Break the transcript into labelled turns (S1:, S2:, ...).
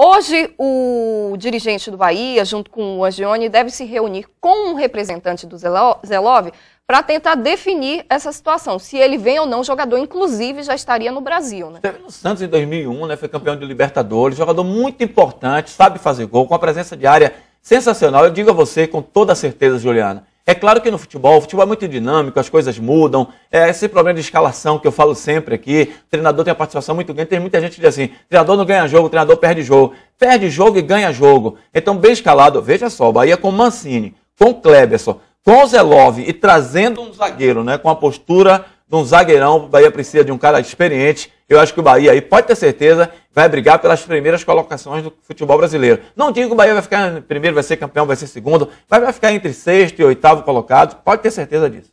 S1: Hoje, o dirigente do Bahia, junto com o Angione, deve se reunir com um representante do Zelov para tentar definir essa situação. Se ele vem ou não, o jogador, inclusive, já estaria no Brasil. Né? Esteve
S2: no Santos em 2001, né? foi campeão de Libertadores, jogador muito importante, sabe fazer gol, com a presença de área sensacional. Eu digo a você com toda certeza, Juliana, é claro que no futebol, o futebol é muito dinâmico, as coisas mudam. É esse problema de escalação que eu falo sempre aqui, o treinador tem uma participação muito grande. Tem muita gente que diz assim: treinador não ganha jogo, treinador perde jogo. Perde jogo e ganha jogo. Então, bem escalado, veja só, Bahia com Mancini, com Kleberson, com Zelov e trazendo um zagueiro, né, com a postura de um zagueirão. O Bahia precisa de um cara experiente. Eu acho que o Bahia aí pode ter certeza vai brigar pelas primeiras colocações do futebol brasileiro. Não digo que o Bahia vai ficar primeiro, vai ser campeão, vai ser segundo, mas vai ficar entre sexto e oitavo colocado. Pode ter certeza disso.